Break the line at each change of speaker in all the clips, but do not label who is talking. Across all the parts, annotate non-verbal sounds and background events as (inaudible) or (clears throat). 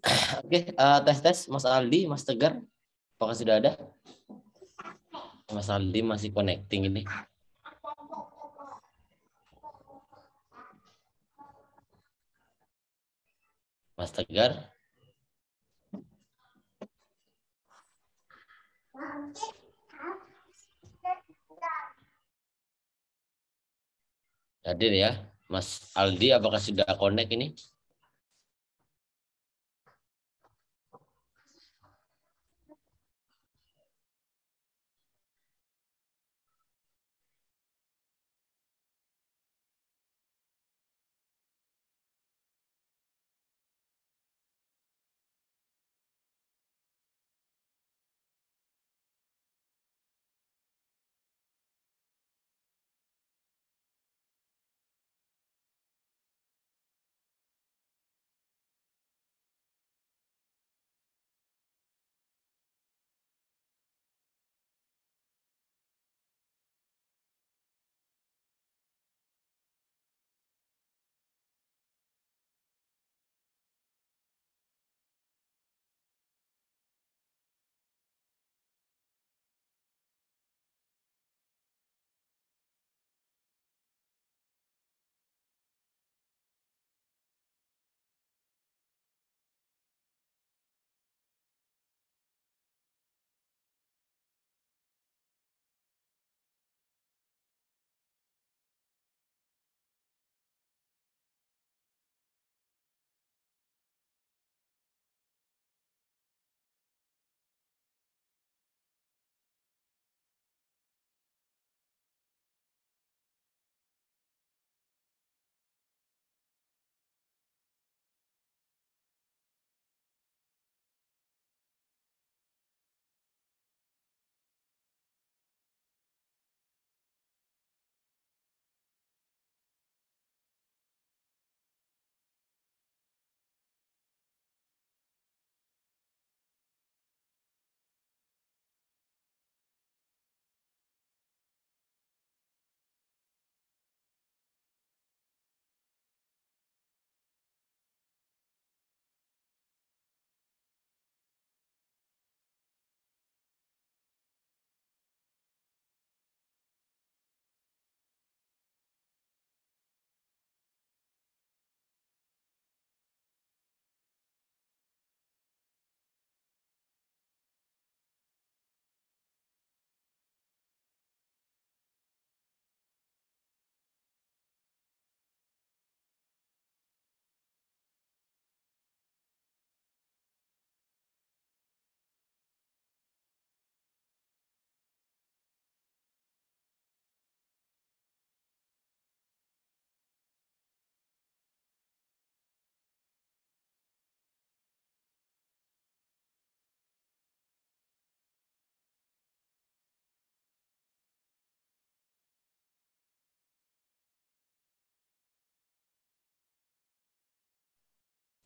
Oke, okay, uh, eh, tes tes Mas Aldi, Mas Tegar, apakah sudah ada? Mas Aldi masih connecting ini.
Mas Tegar. Hadir ya. Mas Aldi apakah sudah connect ini?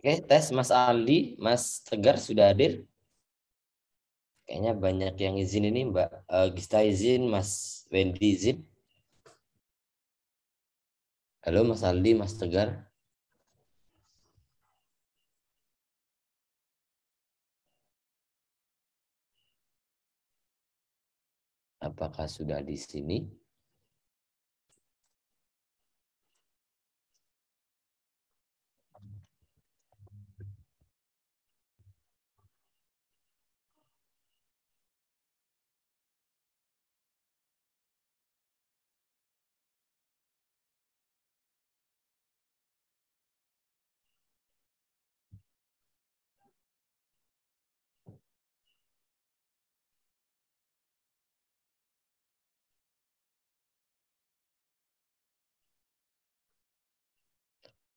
Oke, tes Mas Aldi, Mas Tegar sudah hadir. Kayaknya banyak yang izin ini Mbak uh, Gista izin, Mas Wendy izin. Halo Mas Aldi, Mas Tegar.
Apakah sudah di sini?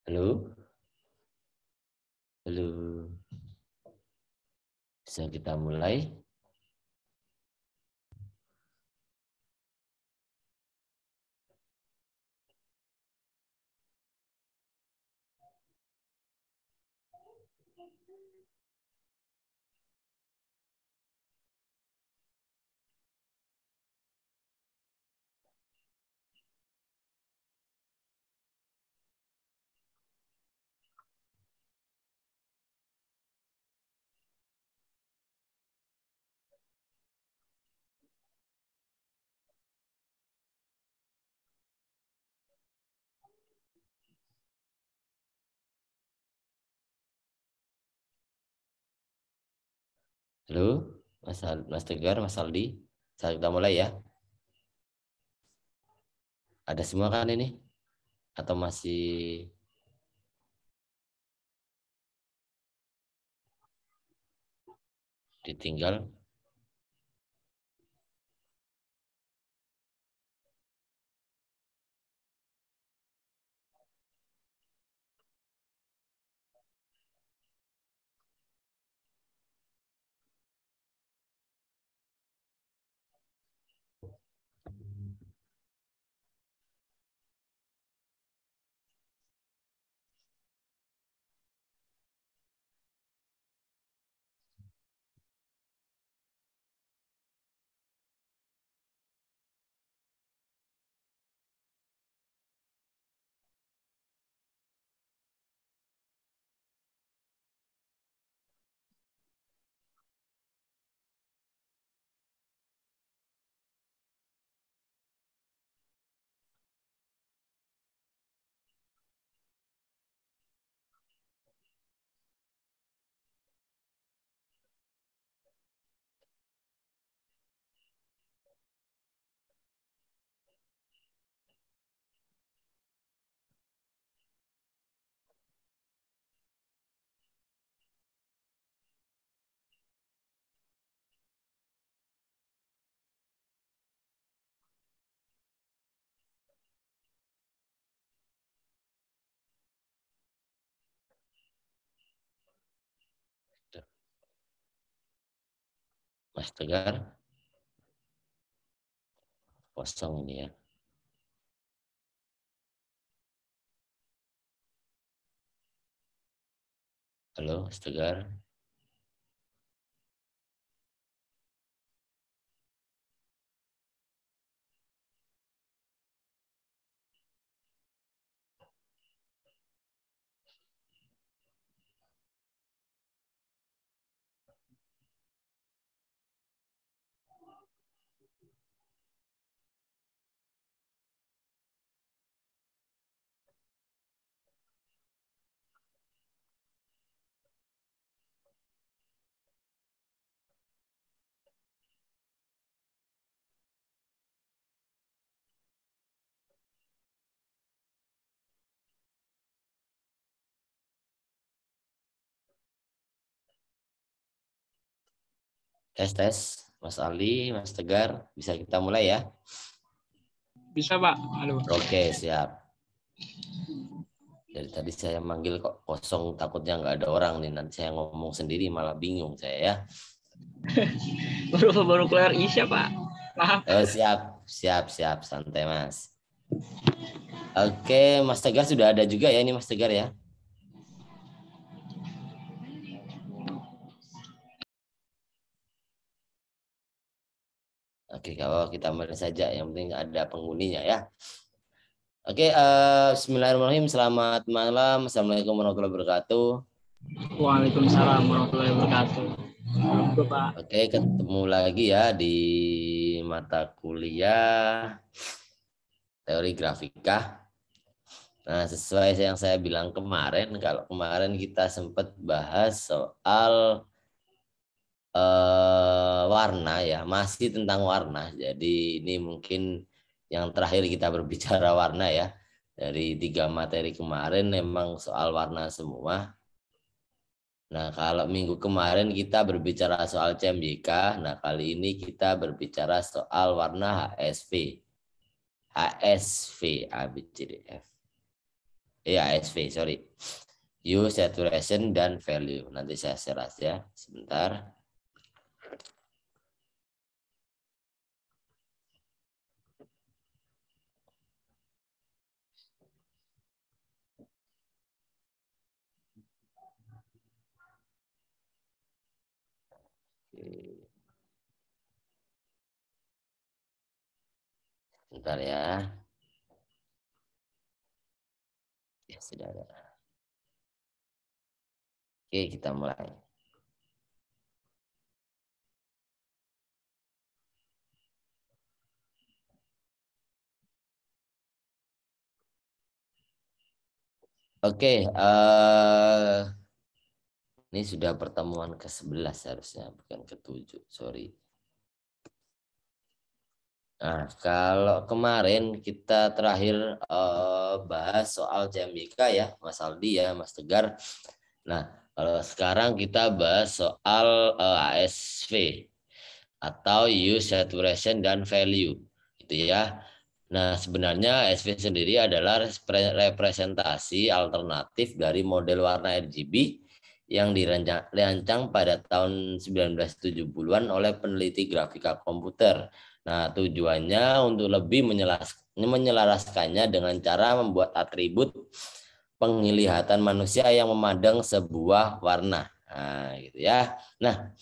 Halo? Halo. Bisa kita mulai? Halo,
Mas, Mas Tegar, Mas Aldi. Saat kita mulai ya. Ada semua kan ini? Atau masih
ditinggal? Mas Tegar. Kosong ini ya. Halo, Mas Tegar.
Tes tes, Mas Ali, Mas Tegar, bisa kita mulai ya? Bisa Pak. Halo. Oke siap. Dari tadi saya manggil kok kosong, takutnya nggak ada orang nih. Nanti saya ngomong sendiri malah bingung saya ya. (laughs) baru baru keluar isya Pak. Maaf. Oh, siap, siap, siap, santai Mas. Oke, Mas Tegar sudah ada juga ya ini Mas Tegar ya? Oke, kalau kita mulai saja yang penting ada penghuninya ya. Oke, uh, Bismillahirrahmanirrahim. Selamat malam. Assalamualaikum warahmatullahi wabarakatuh. Waalaikumsalam warahmatullahi wabarakatuh. Oke, ketemu lagi ya di mata kuliah teori grafika. Nah, sesuai yang saya bilang kemarin, kalau kemarin kita sempat bahas soal eh, warna ya, masih tentang warna. Jadi ini mungkin yang terakhir kita (laughs) berbicara warna ya. Dari tiga materi kemarin memang soal warna semua. Nah, kalau minggu kemarin kita berbicara soal CMYK, nah kali ini kita berbicara soal warna HSV. HSV, ABCDF. Ya, HSV, sorry. U saturation dan value. Nanti saya share aja ya, sebentar.
Sebentar ya. Ya, sudah ada. Oke, kita mulai. Oke,
okay, uh, eh, ini sudah pertemuan ke-11 harusnya, bukan ke-7, sorry. Nah, kalau kemarin kita terakhir uh, bahas soal CMYK ya, Mas Aldi ya, Mas Tegar. Nah, kalau sekarang kita bahas soal uh, eh, ASV atau use saturation dan value gitu ya. Nah, sebenarnya ASV sendiri adalah representasi alternatif dari model warna RGB yang dirancang pada tahun 1970-an oleh peneliti grafika komputer Nah, tujuannya untuk lebih menyelaraskannya dengan cara membuat atribut penglihatan manusia yang memandang sebuah warna. Nah, gitu ya. Nah,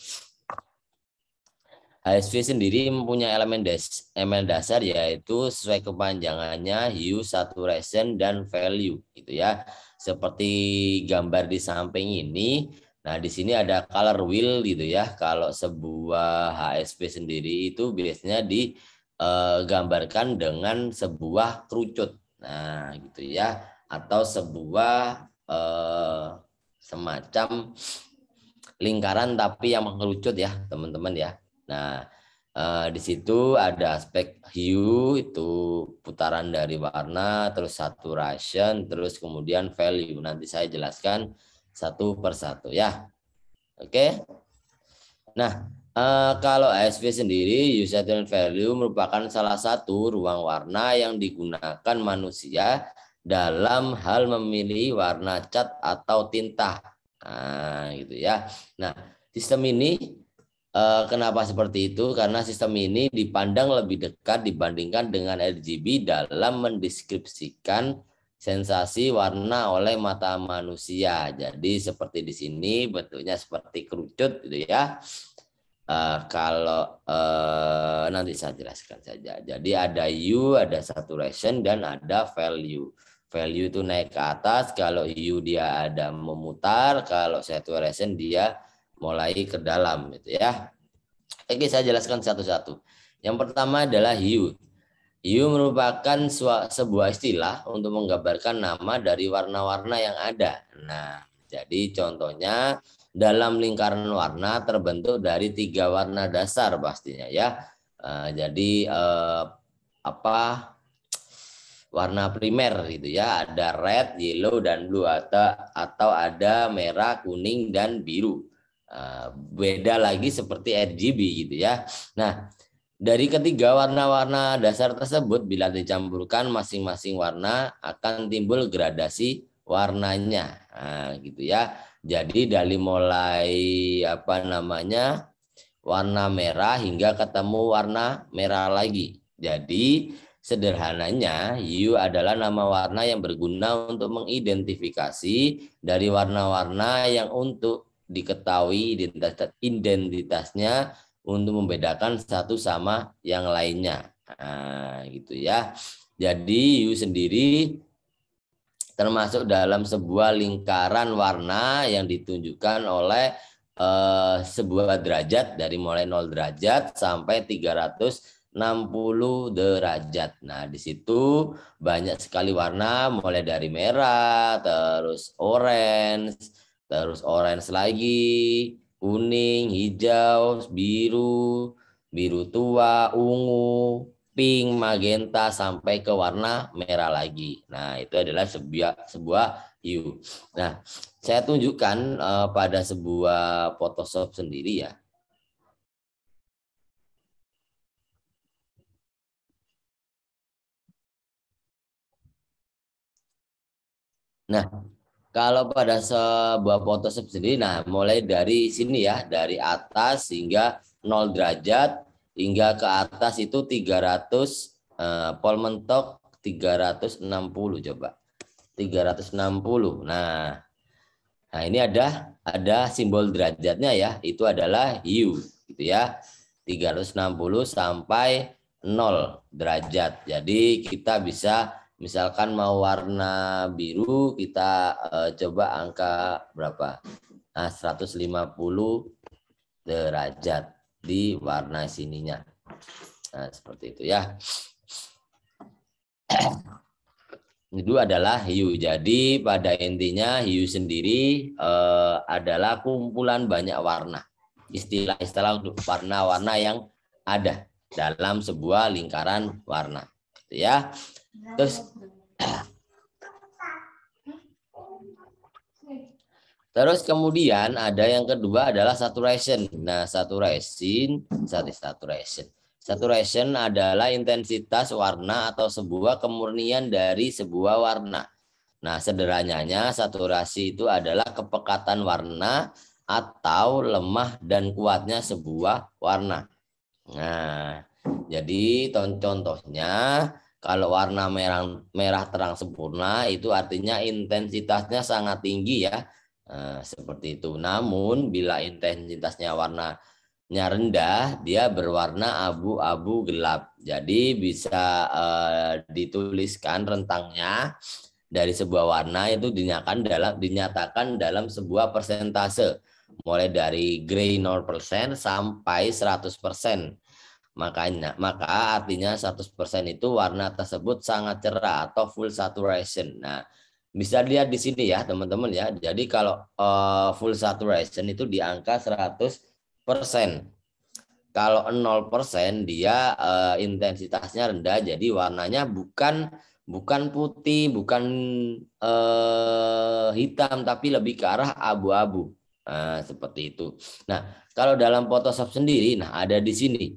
HSV sendiri mempunyai elemen, das, elemen dasar yaitu sesuai kepanjangannya hue, saturation, dan value gitu ya. Seperti gambar di samping ini, Nah, di sini ada color wheel gitu ya. Kalau sebuah HSP sendiri itu biasanya digambarkan eh, dengan sebuah kerucut. Nah, gitu ya. Atau sebuah eh, semacam lingkaran tapi yang mengerucut ya, teman-teman ya. Nah, eh, di situ ada aspek hue itu putaran dari warna, terus saturation, terus kemudian value. Nanti saya jelaskan satu persatu ya. Oke. Nah, eh, kalau ASV sendiri usage and value merupakan salah satu ruang warna yang digunakan manusia dalam hal memilih warna cat atau tinta. Nah, gitu ya. Nah, sistem ini eh, kenapa seperti itu? Karena sistem ini dipandang lebih dekat dibandingkan dengan RGB dalam mendeskripsikan sensasi warna oleh mata manusia. Jadi seperti di sini bentuknya seperti kerucut gitu ya. Uh, kalau uh, nanti saya jelaskan saja. Jadi ada U, ada saturation dan ada value. Value itu naik ke atas. Kalau U dia ada memutar. Kalau saturation dia mulai ke dalam gitu ya. Oke saya jelaskan satu-satu. Yang pertama adalah hue Hiu merupakan sebuah istilah untuk menggambarkan nama dari warna-warna yang ada. Nah, jadi contohnya dalam lingkaran warna terbentuk dari tiga warna dasar pastinya ya. Eh, jadi eh, apa warna primer gitu ya ada red, yellow dan blue atau atau ada merah, kuning dan biru. Eh, beda lagi seperti RGB gitu ya. Nah dari ketiga warna-warna dasar tersebut, bila dicampurkan masing-masing warna akan timbul gradasi warnanya, nah, gitu ya. Jadi dari mulai apa namanya warna merah hingga ketemu warna merah lagi. Jadi sederhananya hue adalah nama warna yang berguna untuk mengidentifikasi dari warna-warna yang untuk diketahui identitasnya untuk membedakan satu sama yang lainnya. Nah, gitu ya. Jadi you sendiri termasuk dalam sebuah lingkaran warna yang ditunjukkan oleh eh, sebuah derajat dari mulai 0 derajat sampai 360 derajat. Nah, di situ banyak sekali warna mulai dari merah, terus orange, terus orange lagi, kuning, hijau, biru, biru tua, ungu, pink, magenta sampai ke warna merah lagi. Nah, itu adalah sebuah sebuah hue. Nah, saya tunjukkan uh, pada sebuah Photoshop sendiri ya. Nah, kalau pada sebuah photoshoot sendiri, nah mulai dari sini ya, dari atas hingga 0 derajat, hingga ke atas itu 300, eh, pol mentok 360 coba. 360. Nah, nah ini ada ada simbol derajatnya ya, itu adalah u, gitu ya. 360 sampai 0 derajat. Jadi kita bisa Misalkan mau warna biru kita uh, coba angka berapa? Nah, 150 derajat di warna sininya. Nah, seperti itu ya. Itu adalah hiu. Jadi pada intinya hiu sendiri uh, adalah kumpulan banyak warna. Istilah-istilah untuk warna-warna yang ada dalam sebuah lingkaran warna. Gitu ya. Terus Terus kemudian ada yang kedua adalah saturation. Nah, saturation, saturation. Saturation adalah intensitas warna atau sebuah kemurnian dari sebuah warna. Nah, sederhananya saturasi itu adalah kepekatan warna atau lemah dan kuatnya sebuah warna. Nah, jadi contohnya kalau warna merah, merah terang sempurna itu artinya intensitasnya sangat tinggi ya. Nah, seperti itu. Namun bila intensitasnya warnanya rendah, dia berwarna abu-abu gelap. Jadi bisa eh, dituliskan rentangnya dari sebuah warna itu dinyatakan dalam dinyatakan dalam sebuah persentase mulai dari gray 0% sampai 100%. Makanya, maka artinya 100% itu warna tersebut sangat cerah atau full saturation. Nah, bisa dilihat di sini ya, teman-teman ya. Jadi kalau uh, full saturation itu di angka 100%. Kalau 0% dia uh, intensitasnya rendah, jadi warnanya bukan bukan putih, bukan uh, hitam tapi lebih ke arah abu-abu. Nah, seperti itu. Nah, kalau dalam Photoshop sendiri, nah ada di sini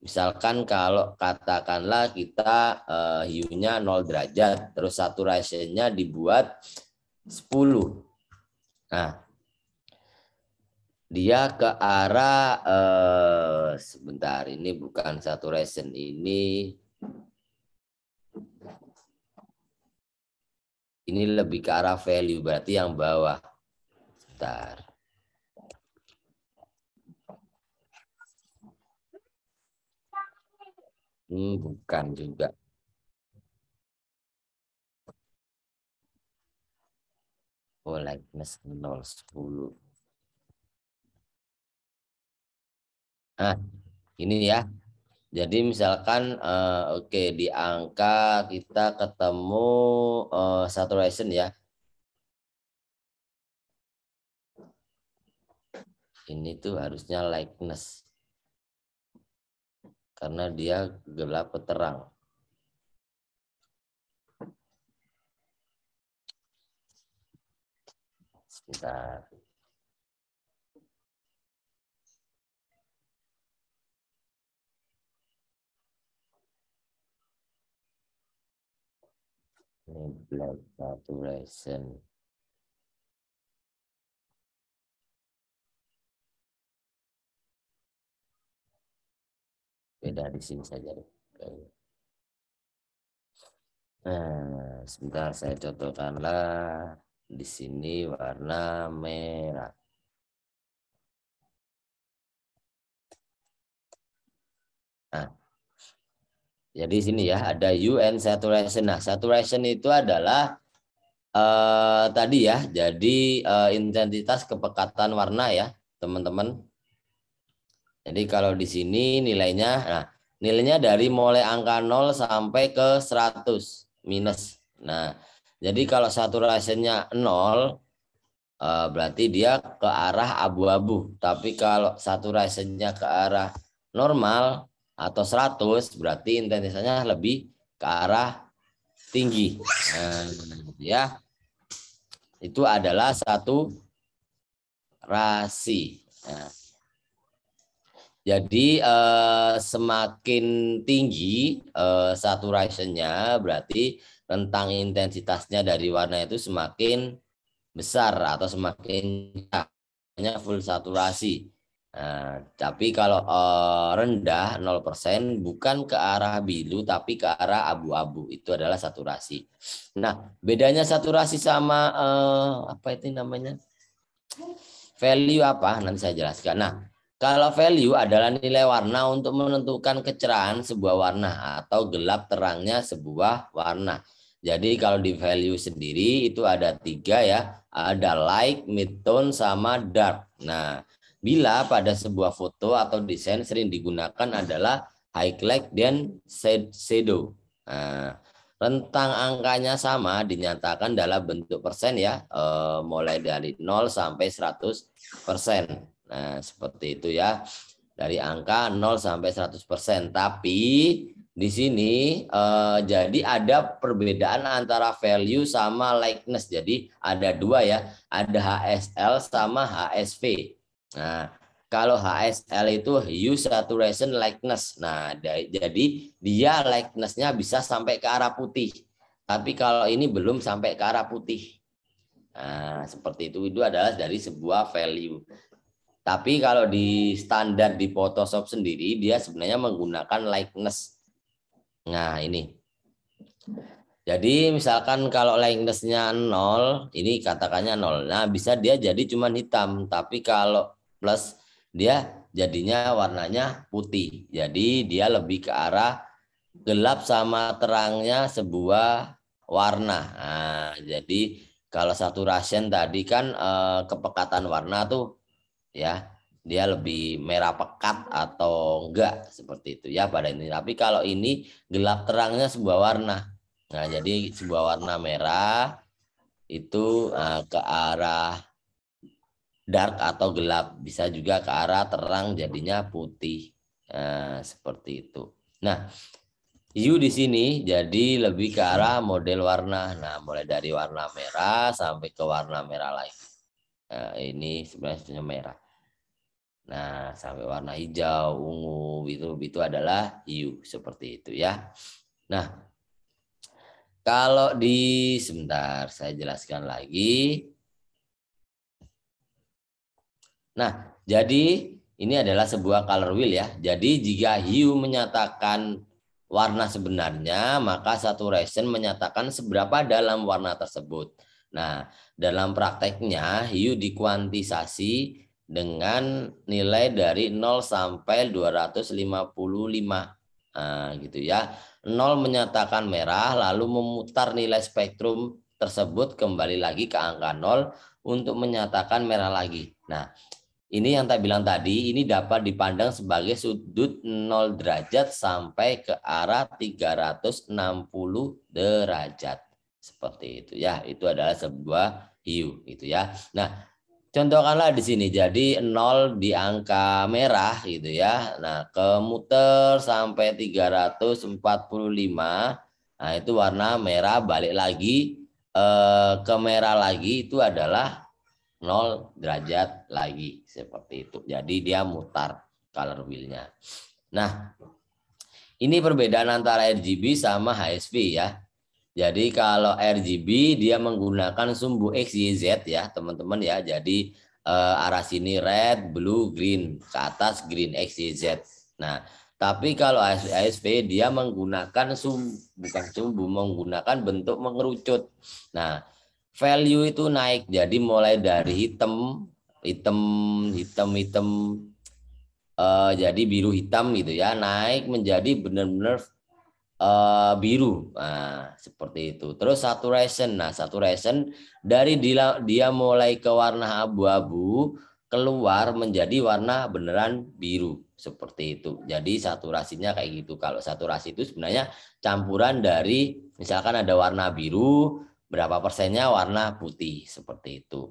Misalkan kalau katakanlah kita uh, hiunya 0 derajat, terus saturasinya dibuat 10. Nah, dia ke arah uh, sebentar ini bukan saturation ini ini lebih ke arah value berarti yang bawah sebentar Hmm, bukan juga.
Oh, lightness
0, 10. Nah, ini ya. Jadi misalkan uh, oke okay, di angka kita ketemu uh, eh, saturation ya. Ini tuh harusnya likeness
karena dia gelap terang. Sebentar. Ini black saturation.
beda di sini saja Nah, sebentar saya contohkanlah di sini warna
merah.
Nah, jadi ya sini ya ada UN saturation. Nah, saturation itu adalah uh, tadi ya, jadi uh, intensitas kepekatan warna ya, teman-teman. Jadi kalau di sini nilainya, nah nilainya dari mulai angka 0 sampai ke 100 minus. Nah, jadi kalau satu saturasinya 0 eh, berarti dia ke arah abu-abu. Tapi kalau satu saturasinya ke arah normal atau 100 berarti intensitasnya lebih ke arah tinggi. Nah, ya. Itu adalah satu rasi. Nah. Jadi eh, semakin tinggi uh, eh, saturationnya berarti rentang intensitasnya dari warna itu semakin besar atau semakin banyak full saturasi. Nah, tapi kalau eh, rendah 0% bukan ke arah biru tapi ke arah abu-abu itu adalah saturasi. Nah, bedanya saturasi sama apa itu namanya? value apa? Nanti saya jelaskan. Nah, kalau value adalah nilai warna untuk menentukan kecerahan sebuah warna atau gelap terangnya sebuah warna. Jadi kalau di value sendiri itu ada tiga ya, ada light, mid-tone, sama dark. Nah, bila pada sebuah foto atau desain sering digunakan adalah highlight dan shadow. Nah, rentang angkanya sama dinyatakan dalam bentuk persen ya, eh, mulai dari 0 sampai 100 persen. Nah, seperti itu ya. Dari angka 0 sampai 100%. Tapi di sini eh, jadi ada perbedaan antara value sama likeness. Jadi ada dua ya, ada HSL sama HSV. Nah, kalau HSL itu hue saturation likeness. Nah, jadi dia likenessnya bisa sampai ke arah putih. Tapi kalau ini belum sampai ke arah putih. Nah, seperti itu itu adalah dari sebuah value. Tapi kalau di standar di Photoshop sendiri dia sebenarnya menggunakan likeness. Nah, ini. Jadi misalkan kalau likeness-nya nol, ini katakannya nol. Nah, bisa dia jadi cuman hitam, tapi kalau plus dia jadinya warnanya putih. Jadi dia lebih ke arah gelap sama terangnya sebuah warna. Nah, jadi kalau saturation tadi kan eh, kepekatan warna tuh ya dia lebih merah pekat atau enggak seperti itu ya pada ini tapi kalau ini gelap terangnya sebuah warna nah jadi sebuah warna merah itu uh, ke arah dark atau gelap bisa juga ke arah terang jadinya putih nah, seperti itu nah hue di sini jadi lebih ke arah model warna nah mulai dari warna merah sampai ke warna merah lain. nah, ini sebenarnya merah Nah, sampai warna hijau, ungu, itu itu adalah hiu seperti itu ya. Nah, kalau di sebentar saya jelaskan lagi. Nah, jadi ini adalah sebuah color wheel ya. Jadi jika hiu menyatakan warna sebenarnya, maka saturation menyatakan seberapa dalam warna tersebut. Nah, dalam prakteknya hiu dikuantisasi dengan nilai dari 0 sampai 255. Nah, gitu ya. 0 menyatakan merah lalu memutar nilai spektrum tersebut kembali lagi ke angka 0 untuk menyatakan merah lagi. Nah, ini yang tak bilang tadi, ini dapat dipandang sebagai sudut 0 derajat sampai ke arah 360 derajat. Seperti itu ya, itu adalah sebuah hiu gitu ya. Nah, Contohkanlah di sini jadi 0 di angka merah gitu ya. Nah, kemuter sampai 345. Nah, itu warna merah balik lagi eh, ke merah lagi itu adalah 0 derajat lagi seperti itu. Jadi dia mutar color wheelnya. Nah, ini perbedaan antara RGB sama HSV ya. Jadi kalau RGB dia menggunakan sumbu X, Y, Z ya teman-teman ya. Jadi eh, arah sini red, blue, green, ke atas green X, Y, Z. Nah tapi kalau ASP dia menggunakan sumbu bukan sumbu menggunakan bentuk mengerucut. Nah value itu naik jadi mulai dari hitam hitam hitam hitam uh, jadi biru hitam gitu ya naik menjadi benar-benar uh, biru. Nah, seperti itu. Terus saturation. Nah, saturation dari dia, dia mulai ke warna abu-abu keluar menjadi warna beneran biru seperti itu. Jadi saturasinya kayak gitu. Kalau saturasi itu sebenarnya campuran dari misalkan ada warna biru berapa persennya warna putih seperti itu.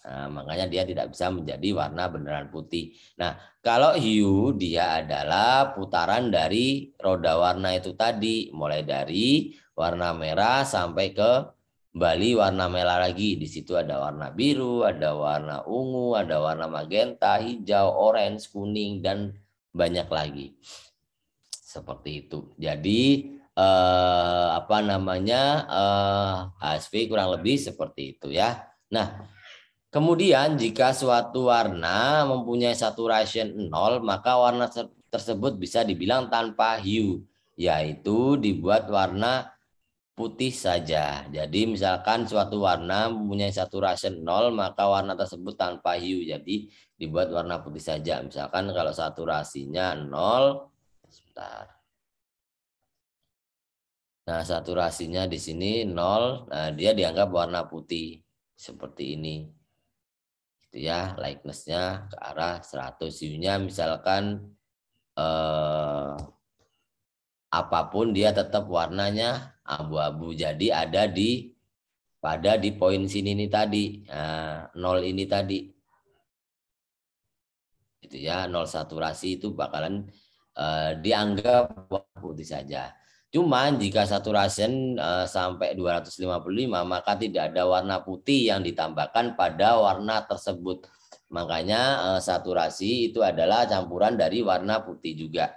Nah, makanya dia tidak bisa menjadi warna beneran putih. Nah, kalau hiu dia adalah putaran dari roda warna itu tadi, mulai dari warna merah sampai ke Bali warna merah lagi. Di situ ada warna biru, ada warna ungu, ada warna magenta, hijau, orange, kuning dan banyak lagi. Seperti itu. Jadi eh, apa namanya? Eh, HSV kurang lebih seperti itu ya. Nah, Kemudian jika suatu warna mempunyai saturation 0, maka warna tersebut bisa dibilang tanpa hue, yaitu dibuat warna putih saja. Jadi misalkan suatu warna mempunyai saturation 0, maka warna tersebut tanpa hue. Jadi dibuat warna putih saja. Misalkan kalau saturasinya 0, sebentar. Nah, saturasinya di sini 0, nah dia dianggap warna putih seperti ini gitu ya likenessnya ke arah 100 view nya misalkan eh, apapun dia tetap warnanya abu-abu jadi ada di pada di poin sini ini tadi eh, nol ini tadi itu ya nol saturasi itu bakalan eh, dianggap putih saja Cuman jika saturation uh, eh, sampai 255 maka tidak ada warna putih yang ditambahkan pada warna tersebut. Makanya eh, saturasi itu adalah campuran dari warna putih juga.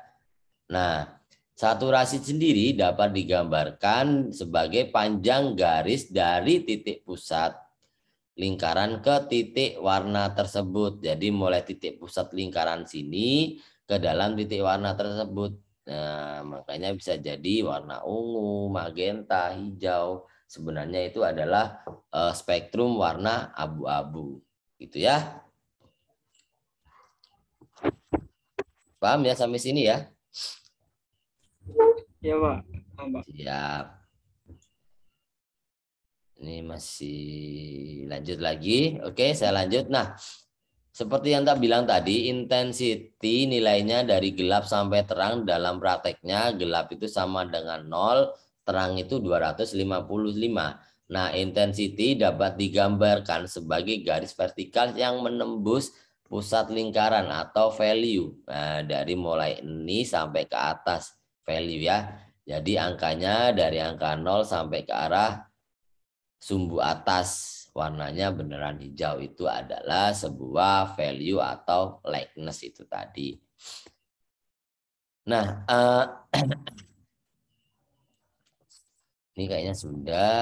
Nah, saturasi sendiri dapat digambarkan sebagai panjang garis dari titik pusat lingkaran ke titik warna tersebut. Jadi mulai titik pusat lingkaran sini ke dalam titik warna tersebut. Nah, makanya bisa jadi warna ungu, magenta, hijau. Sebenarnya itu adalah eh, spektrum warna abu-abu. Gitu ya. Paham ya sampai sini ya? Ya, Pak. Siap. Ini masih lanjut lagi. Oke, saya lanjut. Nah, seperti yang tak bilang tadi, intensity nilainya dari gelap sampai terang dalam prakteknya gelap itu sama dengan 0, terang itu 255. Nah, intensity dapat digambarkan sebagai garis vertikal yang menembus pusat lingkaran atau value. Nah, dari mulai ini sampai ke atas value ya. Jadi angkanya dari angka 0 sampai ke arah sumbu atas warnanya beneran hijau itu adalah sebuah value atau likeness itu tadi. Nah, uh, (clears throat) ini kayaknya sudah.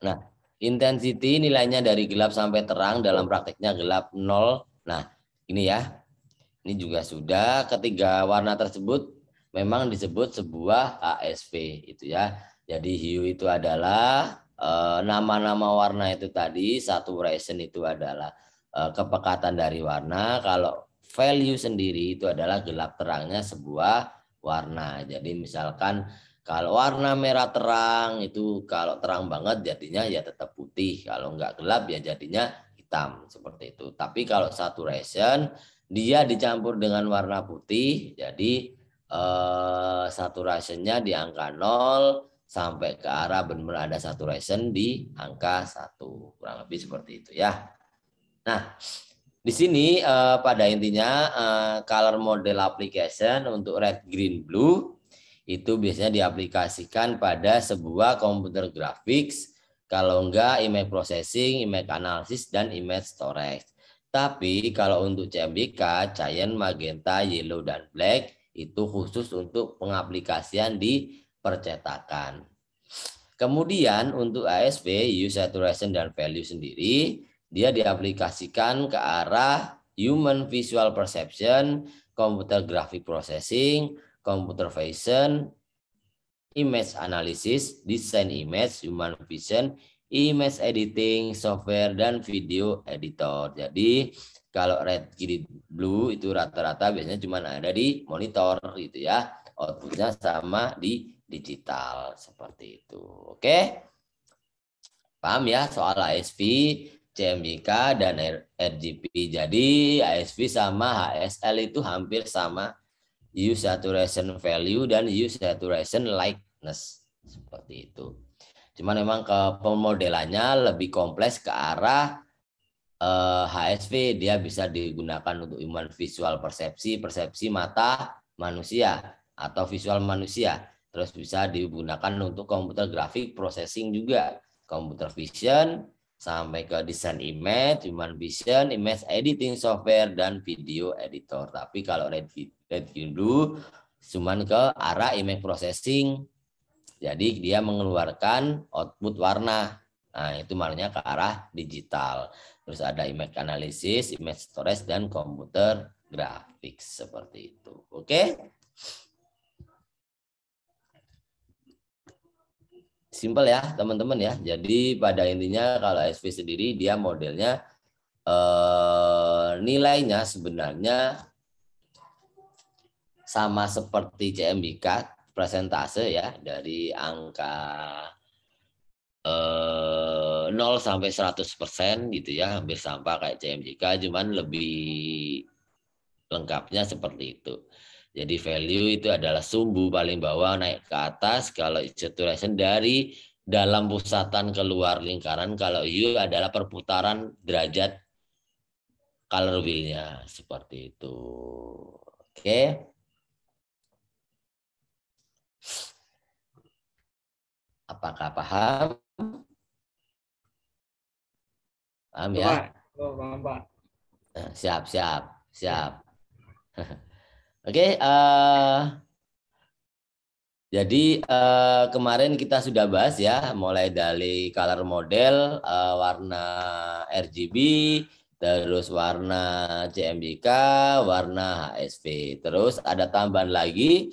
Nah, intensity nilainya dari gelap sampai terang dalam prakteknya gelap 0. Nah, ini ya. Ini juga sudah ketiga warna tersebut memang disebut sebuah ASV itu ya. Jadi hue itu adalah Eh, nama-nama warna itu tadi satu saturation itu adalah eh, kepekatan dari warna kalau value sendiri itu adalah gelap terangnya sebuah warna jadi misalkan kalau warna merah terang itu kalau terang banget jadinya ya tetap putih kalau nggak gelap ya jadinya hitam seperti itu tapi kalau saturation dia dicampur dengan warna putih jadi eh, saturationnya di angka 0 sampai ke arah benar-benar ada saturation di angka satu kurang lebih seperti itu ya. Nah, di sini eh, pada intinya eh, color model application untuk red, green, blue itu biasanya diaplikasikan pada sebuah komputer graphics, kalau enggak image processing, image analysis dan image storage. Tapi kalau untuk CMYK, cyan, magenta, yellow dan black itu khusus untuk pengaplikasian di percetakan. Kemudian untuk ASP, use saturation dan value sendiri, dia diaplikasikan ke arah human visual perception, computer graphic processing, computer vision, image analysis, design image, human vision, image editing, software, dan video editor. Jadi kalau red, kiri, blue itu rata-rata biasanya cuma ada di monitor gitu ya. Outputnya sama di digital seperti itu. Oke. Paham ya soal ASV, CMYK dan RGB. Jadi ASV sama HSL itu hampir sama use saturation value dan use saturation likeness seperti itu. Cuma memang ke pemodelannya lebih kompleks ke arah eh, HSV dia bisa digunakan untuk iman visual persepsi, persepsi mata manusia atau visual manusia terus bisa digunakan untuk komputer grafik processing juga komputer vision sampai ke desain image, human vision, image editing software dan video editor. Tapi kalau Red Red Hindu cuman ke arah image processing. Jadi dia mengeluarkan output warna. Nah, itu malahnya ke arah digital. Terus ada image analysis, image storage dan komputer grafik seperti itu. Oke? Okay? Simple ya teman-teman ya. Jadi pada intinya kalau SV sendiri dia modelnya eh, nilainya sebenarnya sama seperti CMBK presentase ya dari angka eh, 0 sampai 100% gitu ya, hampir sama kayak CMJK cuman lebih lengkapnya seperti itu. Jadi value itu adalah sumbu paling bawah naik ke atas kalau saturation dari dalam pusatan keluar lingkaran kalau U adalah perputaran derajat color wheel-nya seperti itu. Oke. Okay. Apakah paham? Paham ya? Nah, siap, siap, siap. (laughs) Oke, eh, jadi uh, kemarin kita sudah bahas ya, mulai dari color model, uh, warna RGB, terus warna CMYK, warna HSV. Terus ada tambahan lagi,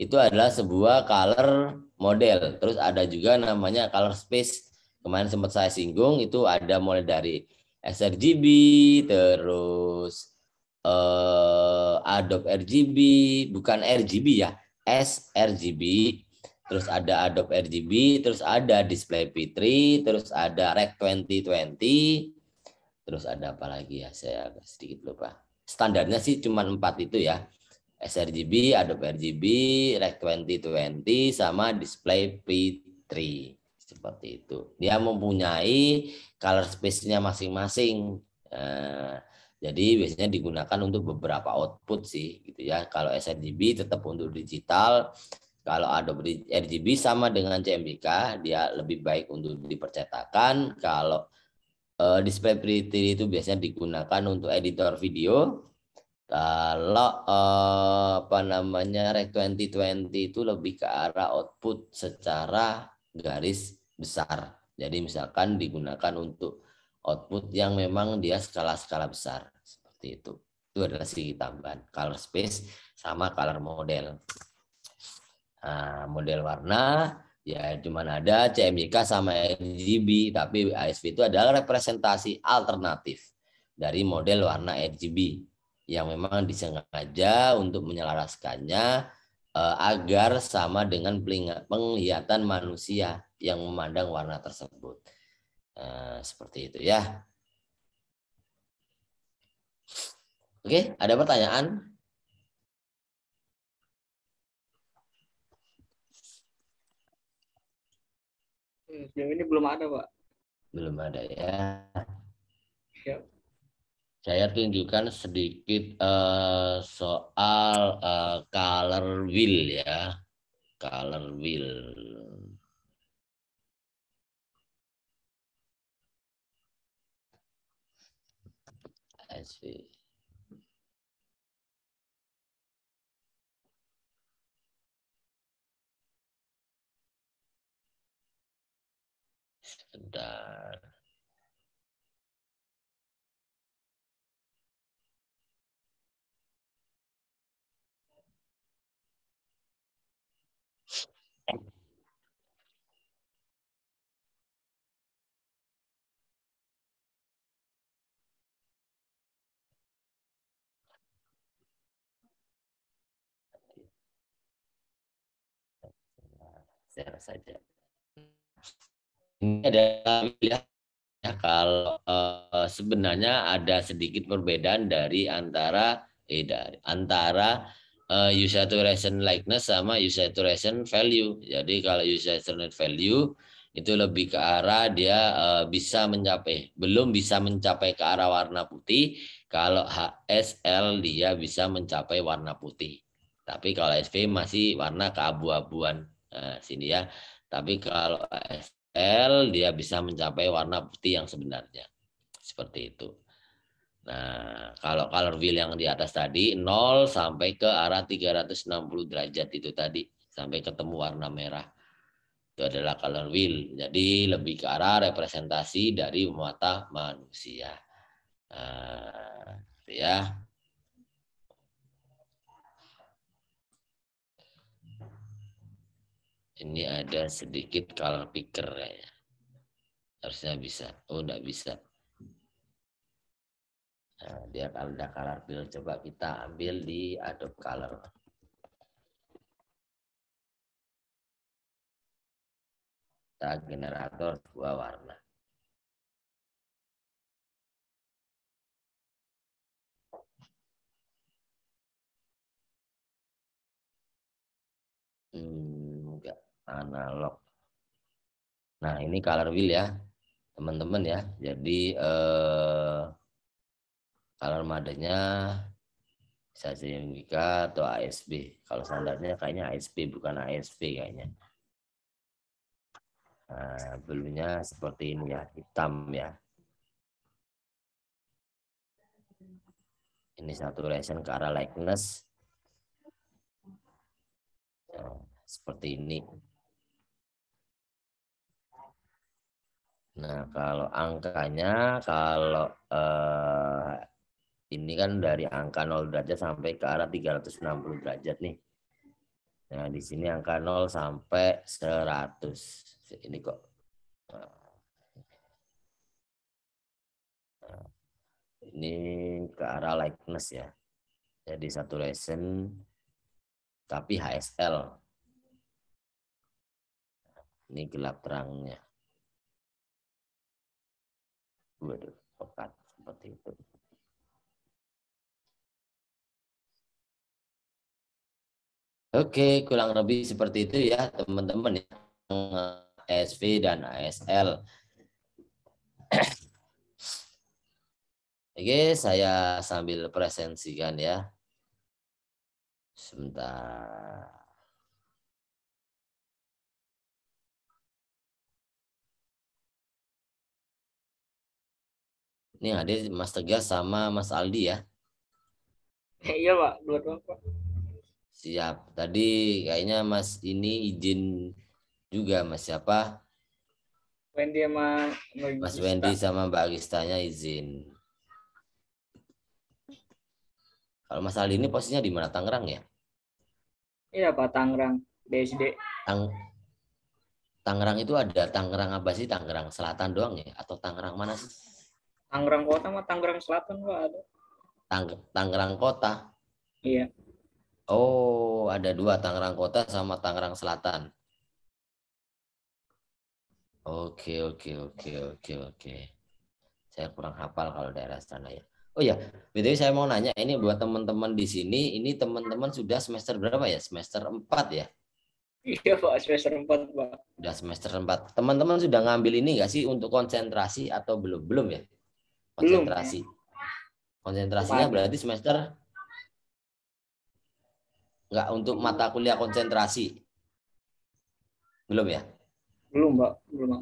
itu adalah sebuah color model. Terus ada juga namanya color space. Kemarin sempat saya singgung, itu ada mulai dari sRGB, terus... Uh, Adobe RGB, bukan RGB ya, sRGB, terus ada Adobe RGB, terus ada Display P3, terus ada Rec 2020, terus ada apa lagi ya, saya agak sedikit lupa. Standarnya sih cuma empat itu ya, sRGB, Adobe RGB, Rec 2020, sama Display P3. Seperti itu. Dia mempunyai color space-nya masing-masing. Eh, jadi biasanya digunakan untuk beberapa output sih gitu ya. Kalau sRGB tetap untuk digital, kalau Adobe RGB sama dengan CMYK, dia lebih baik untuk dipercetakan. Kalau uh, display pretty itu biasanya digunakan untuk editor video. Kalau uh, apa namanya Rec 2020 itu lebih ke arah output secara garis besar. Jadi misalkan digunakan untuk output yang memang dia skala-skala besar seperti itu. Itu adalah segi tambahan color space sama color model. Nah, model warna ya cuma ada CMYK sama RGB, tapi ASV itu adalah representasi alternatif dari model warna RGB yang memang disengaja untuk menyelaraskannya eh, agar sama dengan penglihatan manusia yang memandang warna tersebut. Nah, seperti itu ya. Oke, ada pertanyaan? Hmm, sejauh ini belum ada, Pak. Belum ada ya. Siap. Saya tunjukkan sedikit uh, soal uh, color wheel ya. Color wheel.
I see. sebentar. Saya rasa saja
ini adalah ya, kalau uh, sebenarnya ada sedikit perbedaan dari antara eh, dari, antara uh, eh, use saturation likeness sama use saturation value. Jadi kalau use saturation value itu lebih ke arah dia uh, bisa mencapai, belum bisa mencapai ke arah warna putih. Kalau HSL dia bisa mencapai warna putih. Tapi kalau SV masih warna keabu-abuan uh, sini ya. Tapi kalau L dia bisa mencapai warna putih yang sebenarnya. Seperti itu. Nah, kalau color wheel yang di atas tadi 0 sampai ke arah 360 derajat itu tadi sampai ketemu warna merah. Itu adalah color wheel. Jadi lebih ke arah representasi dari mata manusia. Nah, ya. Ini ada sedikit color picker ya. Harusnya bisa. Oh, enggak bisa. Nah, dia kalau ada color picker coba kita ambil di Adobe Color.
Kita generator dua warna. Hmm analog.
Nah, ini color wheel ya, teman-teman ya. Jadi eh, color madanya bisa CMYK atau ASB. Kalau standarnya kayaknya ASB bukan asb kayaknya. Nah, seperti ini ya, hitam ya. Ini satu lesson ke arah likeness. Nah, seperti ini. Nah, kalau angkanya, kalau eh, ini kan dari angka 0 derajat sampai ke arah 360 derajat nih. Nah, di sini angka 0 sampai 100. Ini kok. Nah, ini ke arah likeness ya. Jadi satu saturation, tapi HSL. Ini
gelap terangnya. Waduh, pekat seperti itu.
Oke, kurang lebih seperti itu ya teman-teman ya. ASV eh, dan ASL. Oke, saya sambil presensikan ya.
Sebentar. Ini ada
Mas Tegas sama Mas Aldi ya. Eh, iya Pak, dua dua Siap. Tadi kayaknya Mas ini izin juga Mas siapa? Wendy sama Mbak Mas Wendy sama Mbak Agistanya izin. Kalau Mas Aldi ini posisinya di mana Tangerang ya? Iya Pak Tangerang BSD. Tang Tangerang itu ada Tangerang apa sih? Tangerang Selatan doang ya? Atau Tangerang mana sih? Tangerang Kota mah Tangerang Selatan kok ada. Tang Tangerang Kota. Iya. Oh, ada dua Tangerang Kota sama Tangerang Selatan. Oke, oke, oke, oke, oke. Saya kurang hafal kalau daerah sana ya. Oh ya, btw saya mau nanya ini buat teman-teman di sini, ini teman-teman sudah semester berapa ya? Semester 4 ya? Iya, Pak, semester 4, Pak. Sudah semester 4. Teman-teman sudah ngambil ini nggak sih untuk konsentrasi atau belum? Belum ya? konsentrasi. Konsentrasinya berarti semester enggak untuk mata kuliah konsentrasi. Belum ya? Belum, Mbak. Belum.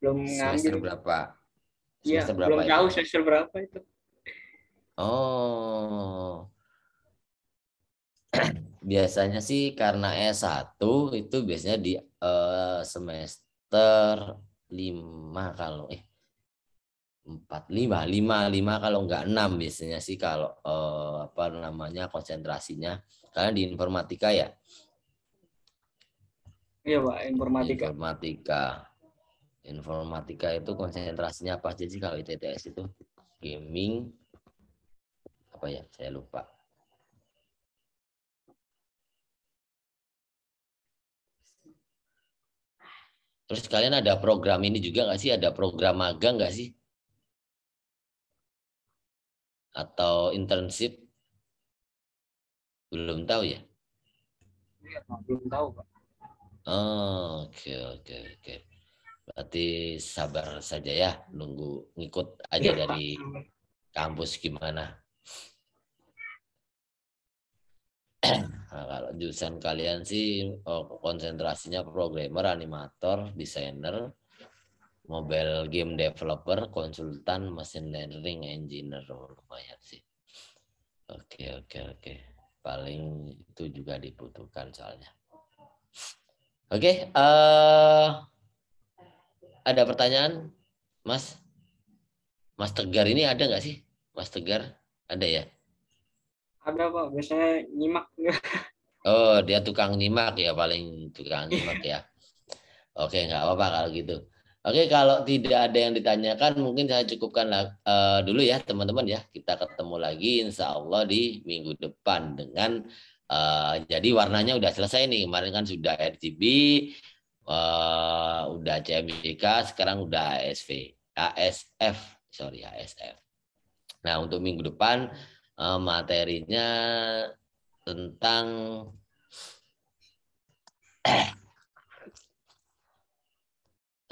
Belum semester berapa? Iya, semester ya, berapa? Belum tahu
semester berapa itu.
Oh. (clears throat) biasanya sih karena S1 itu biasanya di uh, semester 5 kalau eh empat lima lima lima kalau nggak enam biasanya sih kalau eh, apa namanya konsentrasinya karena di informatika ya iya pak informatika informatika informatika itu konsentrasinya apa aja sih kalau ITTS itu gaming apa ya saya lupa terus kalian ada program ini juga nggak sih ada program magang nggak sih atau internship? Belum tahu ya?
Iya, belum tahu, Pak.
Oh, oke oke oke. Berarti sabar saja ya, nunggu ngikut aja ya, dari Pak. kampus gimana. (clears throat) nah, kalau jurusan kalian sih oh, konsentrasinya programmer, animator, desainer, mobile game developer, konsultan, mesin learning engineer. lumayan sih. Oke, oke, oke. Paling itu juga dibutuhkan soalnya. Oke, uh, ada pertanyaan, Mas? Mas Tegar ini ada nggak sih? Mas Tegar, ada ya? Ada Pak, biasanya nyimak. (laughs) oh, dia tukang nyimak ya, paling tukang nyimak ya. Oke, nggak apa-apa kalau gitu. Oke, kalau tidak ada yang ditanyakan, mungkin saya cukupkan uh, dulu ya, teman-teman ya. Kita ketemu lagi, insya Allah di minggu depan dengan uh, jadi warnanya udah selesai nih. Kemarin kan sudah RGB, uh, eh, udah CMYK, sekarang udah ASV, ASF, sorry ASF. Nah untuk minggu depan uh, materinya tentang (clears throat)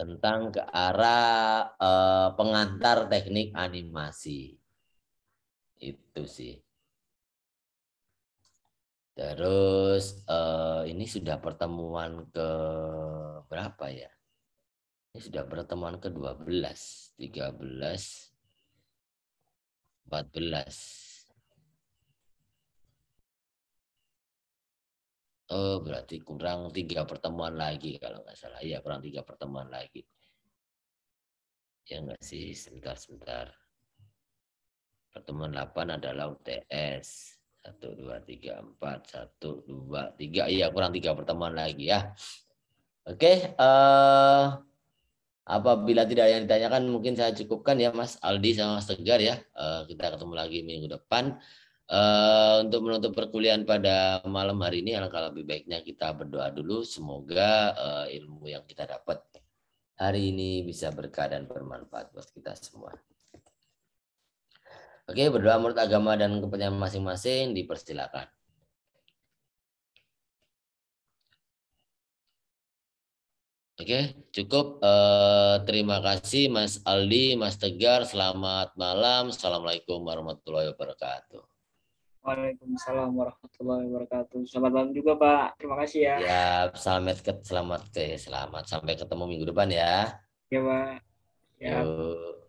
tentang ke arah eh, pengantar teknik animasi. Itu sih. Terus eh, ini sudah pertemuan ke berapa ya? Ini sudah pertemuan ke-12, 13, 14. Oh, berarti kurang tiga pertemuan lagi kalau nggak salah. Iya, kurang tiga pertemuan lagi. Ya nggak sih? Sebentar-sebentar. Pertemuan 8 adalah UTS. 1, 2, 3, 4. 1, 2, 3. Iya, kurang tiga pertemuan lagi ya. Oke. Okay, uh, eh, apabila tidak ada yang ditanyakan, mungkin saya cukupkan ya Mas Aldi sama Mas Tegar ya. Uh, kita ketemu lagi minggu depan. Uh, untuk menutup perkuliahan pada malam hari ini, alangkah lebih baiknya kita berdoa dulu. Semoga uh, ilmu yang kita dapat hari ini bisa berkah dan bermanfaat buat kita semua. Oke, berdoa menurut agama dan kepercayaan masing-masing dipersilakan. Oke, cukup. Uh, terima kasih Mas Aldi, Mas Tegar. Selamat malam. Assalamualaikum warahmatullahi wabarakatuh. Waalaikumsalam warahmatullahi wabarakatuh. Selamat malam juga Pak. Terima kasih ya. Ya, selamat ke selamat ke selamat sampai ketemu minggu depan ya. Ya Pak. Ya. Yuk.